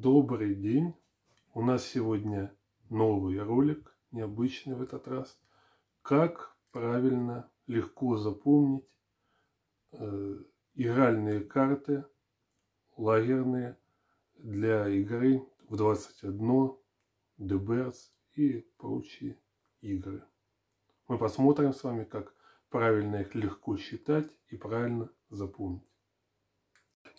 Добрый день! У нас сегодня новый ролик, необычный в этот раз. Как правильно, легко запомнить э, игральные карты, лагерные, для игры в 21, Деберс и прочие игры. Мы посмотрим с вами, как правильно их легко считать и правильно запомнить.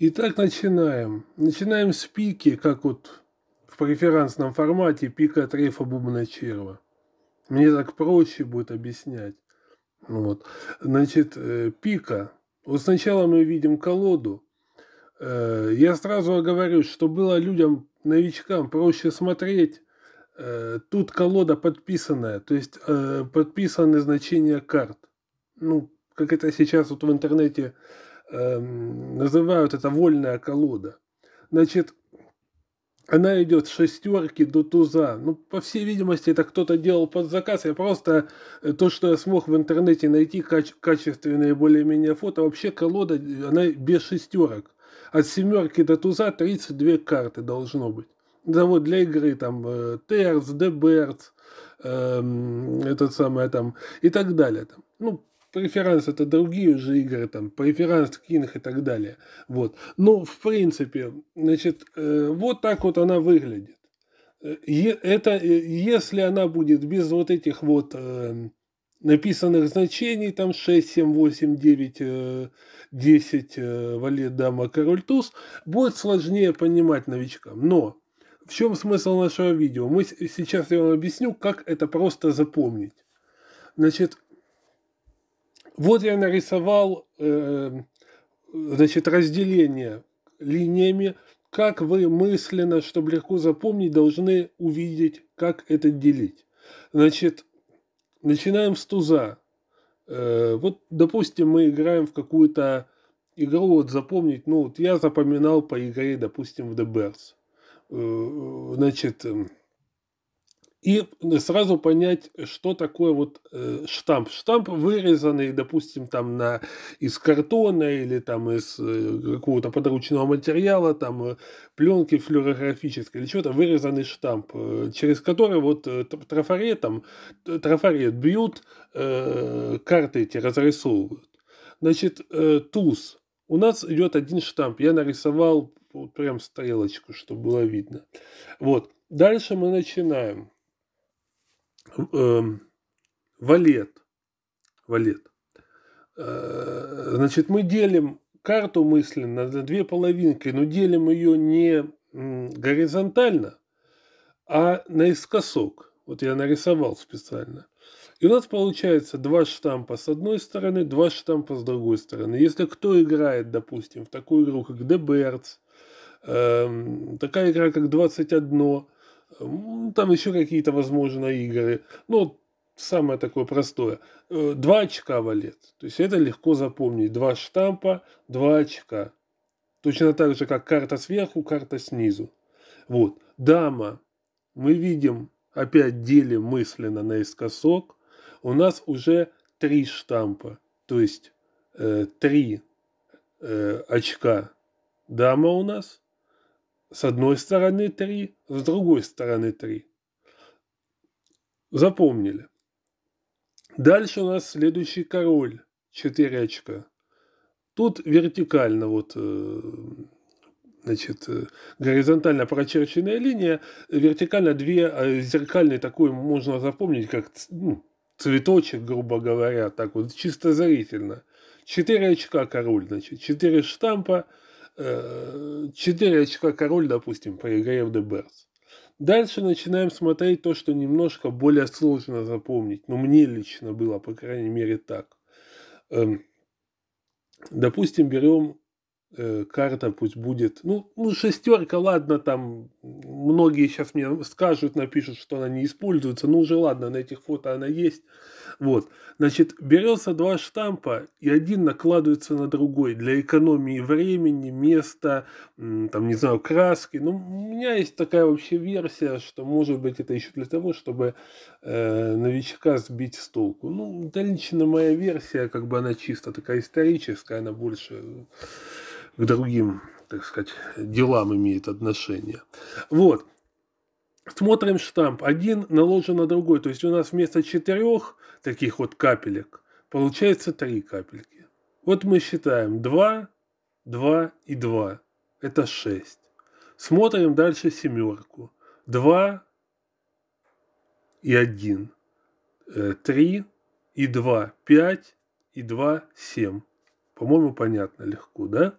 Итак, начинаем. Начинаем с пики, как вот в преферансном формате, пика от рейфа бубна черва. Мне так проще будет объяснять. Вот. Значит, э, пика. Вот сначала мы видим колоду. Э, я сразу оговорюсь, что было людям, новичкам, проще смотреть. Э, тут колода подписанная, то есть подписаны значения карт. Ну, как это сейчас вот в интернете Эм, называют это вольная колода. Значит, она идет с шестерки до туза. Ну, по всей видимости, это кто-то делал под заказ. Я просто, э, то, что я смог в интернете найти, каче- качественные более-менее фото, вообще колода, она без шестерок. От семерки до туза 32 карты должно быть. Да вот для игры там Терц, Деберц, э, эм, этот самый там и так далее. Ну, преферанс это другие уже игры, там, преферанс Кинг и так далее. Вот. Но ну, в принципе, значит, э, вот так вот она выглядит. Э, это, э, если она будет без вот этих вот написанных значений, там 6, 7, 8, 9, 10, валет, дама, король, туз, будет сложнее понимать новичкам. Но в чем смысл нашего видео? Мы сейчас я вам объясню, как это просто запомнить. Значит, вот я нарисовал эм, значит, разделение линиями, как вы мысленно, чтобы легко запомнить, должны увидеть, как это делить. Значит, начинаем с туза. Э, вот, допустим, мы играем в какую-то игру, вот запомнить, ну, вот я запоминал по игре, допустим, в The Bears. Э, значит, эм, и сразу понять, что такое вот э, штамп. Штамп вырезанный, допустим, там на, из картона или там из э, какого-то подручного материала, там э, пленки флюорографической или что то вырезанный штамп, э, через который вот э, трафаретом, э, трафарет бьют, э, карты эти разрисовывают. Значит, э, туз. У нас идет один штамп. Я нарисовал вот прям стрелочку, чтобы было видно. Вот. Дальше мы начинаем Эм, валет. Валет. Э, значит, мы делим карту мысленно на две половинки, но делим ее не горизонтально, а наискосок. Вот я нарисовал специально. И у нас получается два штампа с одной стороны, два штампа с другой стороны. Если кто играет, допустим, в такую игру, как Деберц, э, эм, такая игра, как 21, там еще какие-то, возможно, игры. Ну, самое такое простое. Э, два очка валет. То есть это легко запомнить. Два штампа, два очка. Точно так же, как карта сверху, карта снизу. Вот. Дама. Мы видим, опять делим мысленно наискосок. У нас уже три штампа. То есть э, три э, очка дама у нас – с одной стороны 3, с другой стороны 3. Запомнили. Дальше у нас следующий король. 4 очка. Тут вертикально вот э, значит, э, горизонтально прочерченная линия, вертикально две а, зеркальные, такой можно запомнить, как ну, цветочек, грубо говоря, так вот, чисто зрительно. Четыре очка король, значит, четыре штампа – 4 э, очка король, допустим, по игре в Деберс. Дальше начинаем смотреть то, что немножко более сложно запомнить. Ну, мне лично было, по крайней мере, так. Эм, допустим, берем э, карта пусть будет, ну, ну, шестерка, ладно, там, многие сейчас мне скажут, напишут, что она не используется, ну, уже ладно, на этих фото она есть, вот. Значит, берется два штампа, и один накладывается на другой для экономии времени, места, там, не знаю, краски. Ну, у меня есть такая вообще версия, что, может быть, это еще для того, чтобы э, новичка сбить с толку. Ну, это лично моя версия, как бы она чисто такая историческая, она больше к другим, так сказать, делам имеет отношение. Вот. Смотрим штамп. Один наложен на другой. То есть у нас вместо четырех таких вот капелек получается три капельки. Вот мы считаем 2, 2 и 2. Это 6. Смотрим дальше семерку. 2 и 1. 3 э, и 2. 5 и 2, 7. По-моему, понятно легко, да?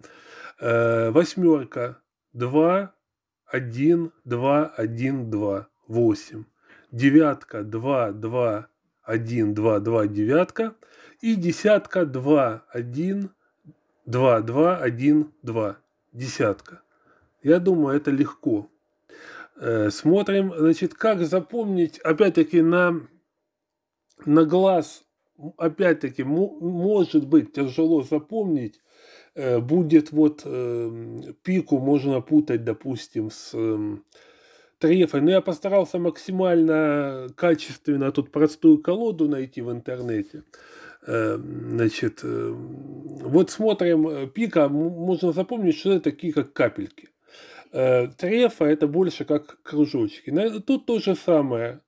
Э, восьмерка. 2, 1, 2, 1, 2, 8. Девятка, 2, 2, 1, 2, 2, девятка. И десятка, 2, 1, 2, 2, 1, 2. Десятка. Я думаю, это легко. Э, смотрим, значит, как запомнить, опять-таки, на, на глаз, опять-таки, может быть тяжело запомнить Э, будет вот э, пику можно путать, допустим, с э, трефой. Но я постарался максимально качественно тут простую колоду найти в интернете. Значит, вот смотрим пика, можно запомнить, что это такие как капельки. Трефа это больше как кружочки. Тут то же самое.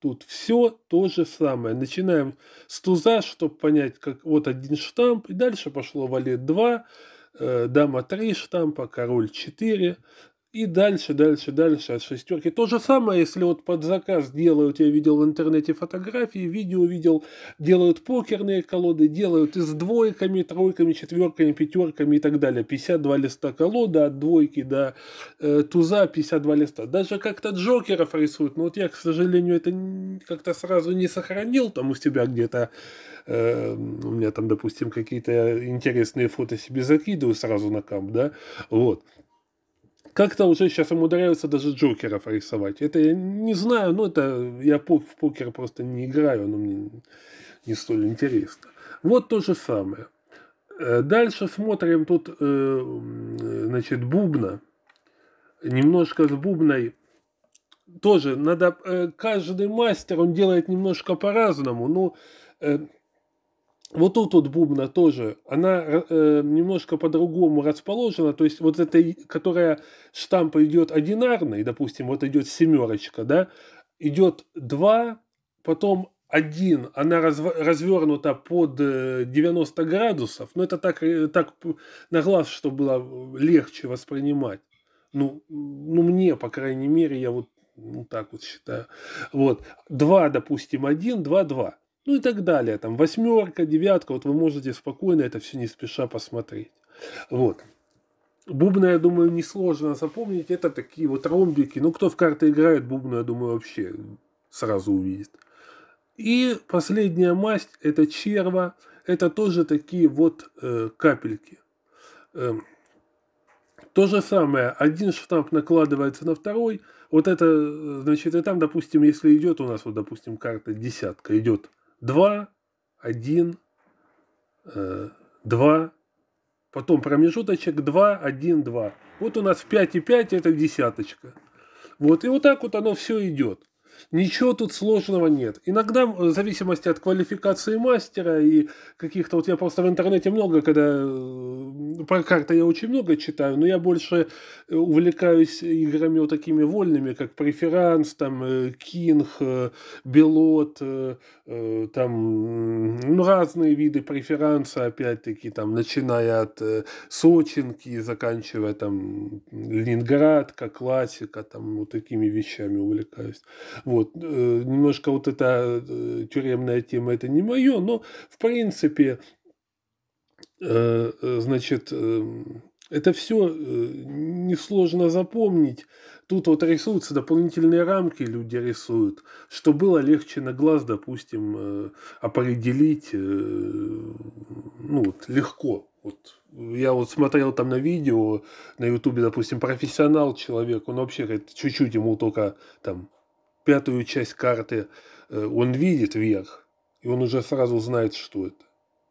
Тут все то же самое. Начинаем с туза, чтобы понять, как вот один штамп, и дальше пошло валет 2, э, дама 3 штампа, король 4, и дальше, дальше, дальше от шестерки. То же самое, если вот под заказ делают, я видел в интернете фотографии, видео видел, делают покерные колоды, делают и с двойками, тройками, четверками, пятерками и так далее. 52 листа колода, от двойки до э, туза 52 листа. Даже как-то джокеров рисуют, но вот я, к сожалению, это как-то сразу не сохранил там у себя где-то. Э, у меня там, допустим, какие-то интересные фото себе закидываю сразу на камп, да, вот. Как-то уже сейчас им ударяются даже джокеров рисовать. Это я не знаю, но это я в покер просто не играю, оно мне не столь интересно. Вот то же самое. Э, дальше смотрим тут, э, значит, бубна. Немножко с бубной. Тоже надо... Э, каждый мастер, он делает немножко по-разному. но вот тут вот бубна тоже, она э, э немножко по-другому расположена, то есть вот эта, которая штамп идет одинарный, допустим, вот идет семерочка, да, идет два, потом один, она раз, развернута под 90 э, градусов, но это так, э, так на глаз, чтобы было легче воспринимать. Ну, ну, мне, по крайней мере, я вот ну, так вот считаю. Вот, два, допустим, один, два, два. Ну и так далее. Там восьмерка, девятка. Вот вы можете спокойно это все не спеша посмотреть. Вот. Бубна, я думаю, несложно запомнить. Это такие вот ромбики. Ну, кто в карты играет, бубну, я думаю, вообще сразу увидит. И последняя масть – это черва. Это тоже такие вот э, капельки. Э, то же самое. Один штамп накладывается на второй. Вот это, э, значит, и там, допустим, если идет у нас, вот, допустим, карта десятка, идет 2, 1, 2, потом промежуточек 2, 1, 2. Вот у нас в 5,5 это десяточка. Вот, и вот так вот оно все идет. Ничего тут сложного нет. Иногда, э, в зависимости от квалификации мастера и каких-то... Вот я просто в интернете много, когда... Э, про карты я очень много читаю, но я больше э, увлекаюсь играми вот такими вольными, как Преферанс, там, Кинг, Белот, там, ну, разные виды преферанса, опять-таки, там, начиная от Сочинки, заканчивая, там, ленинградка классика, там, вот такими вещами увлекаюсь. Вот. Э, немножко вот эта э, тюремная тема, это не мое, но в принципе, э, значит, эм, это все несложно запомнить. Тут вот рисуются дополнительные рамки, люди рисуют, что было легче на глаз, допустим, определить, ну, вот, легко. Вот я вот смотрел там на видео на Ютубе, допустим, профессионал человек, он вообще говорит, чуть-чуть ему только там пятую часть карты э, он видит вверх, и он уже сразу знает, что это.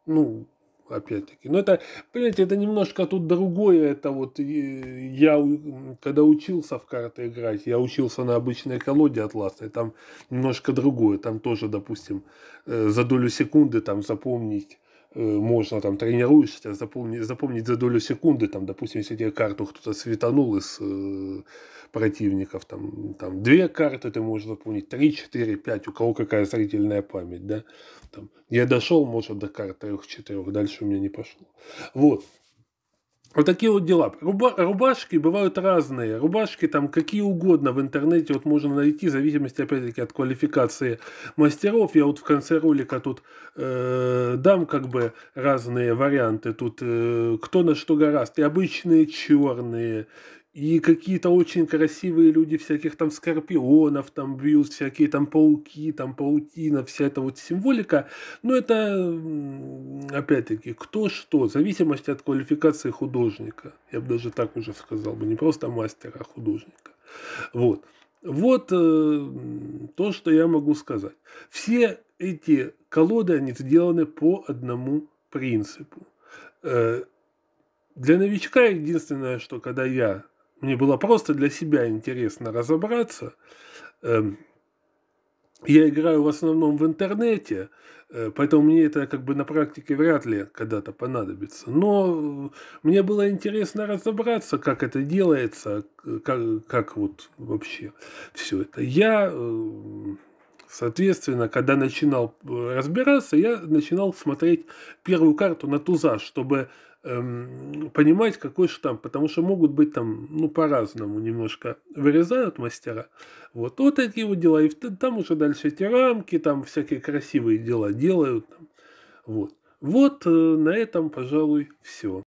Ну, опять-таки. Но это, понимаете, это немножко тут другое. Это вот э, я, когда учился в карты играть, я учился на обычной колоде атласной, там немножко другое. Там тоже, допустим, э, за долю секунды там запомнить Э, можно там тренируешься, тебя запомнить, запомнить за долю секунды, там, допустим, если тебе карту кто-то светанул из э, противников, там, там две карты ты можешь запомнить, три, четыре, пять, у кого какая зрительная память, да, там, я дошел, может, до карт трех-четырех, дальше у меня не пошло, вот, вот такие вот дела. Руба- рубашки бывают разные. Рубашки там какие угодно в интернете вот можно найти, в зависимости, опять-таки, от квалификации мастеров. Я вот в конце ролика тут э, дам как бы разные варианты. Тут э, кто на что гораст. И обычные черные, и какие-то очень красивые люди всяких там скорпионов, там бьют, всякие там пауки, там паутина, вся эта вот символика. Но это, опять-таки, кто что, в зависимости от квалификации художника. Я бы даже так уже сказал бы, не просто мастера, а художника. Вот. Вот э, то, что я могу сказать. Все эти колоды, они сделаны по одному принципу. Э, для новичка единственное, что когда я мне было просто для себя интересно разобраться. Эм, я играю в основном в интернете, э, поэтому мне это как бы на практике вряд ли когда-то понадобится. Но э, мне было интересно разобраться, как это делается, как, как вот вообще все это. Я, э, соответственно, когда начинал разбираться, я начинал смотреть первую карту на туза, чтобы Эм, понимать, какой штамп, потому что могут быть там, ну, по-разному немножко вырезают мастера. Вот, вот такие вот дела. И там уже дальше эти рамки, там всякие красивые дела делают. Вот. Вот э, на этом, пожалуй, все.